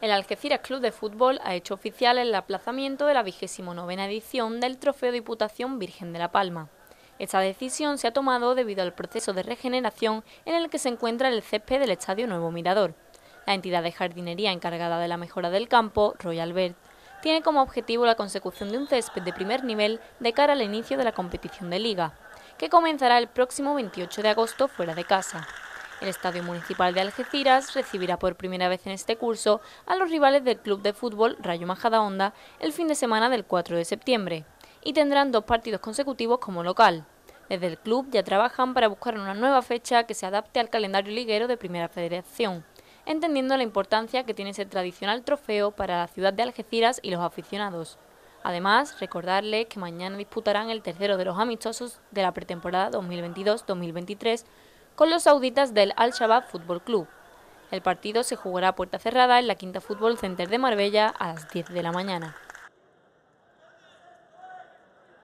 El Algeciras Club de Fútbol ha hecho oficial el aplazamiento de la vigésimo novena edición del Trofeo Diputación Virgen de la Palma. Esta decisión se ha tomado debido al proceso de regeneración en el que se encuentra el césped del Estadio Nuevo Mirador. La entidad de jardinería encargada de la mejora del campo, Royal Bird, tiene como objetivo la consecución de un césped de primer nivel de cara al inicio de la competición de liga, que comenzará el próximo 28 de agosto fuera de casa. El Estadio Municipal de Algeciras recibirá por primera vez en este curso a los rivales del club de fútbol Rayo Majadahonda el fin de semana del 4 de septiembre y tendrán dos partidos consecutivos como local. Desde el club ya trabajan para buscar una nueva fecha que se adapte al calendario liguero de Primera Federación, entendiendo la importancia que tiene ese tradicional trofeo para la ciudad de Algeciras y los aficionados. Además, recordarles que mañana disputarán el tercero de los amistosos de la pretemporada 2022-2023 con los sauditas del Al-Shabaab Fútbol Club. El partido se jugará a puerta cerrada en la Quinta Fútbol Center de Marbella a las 10 de la mañana.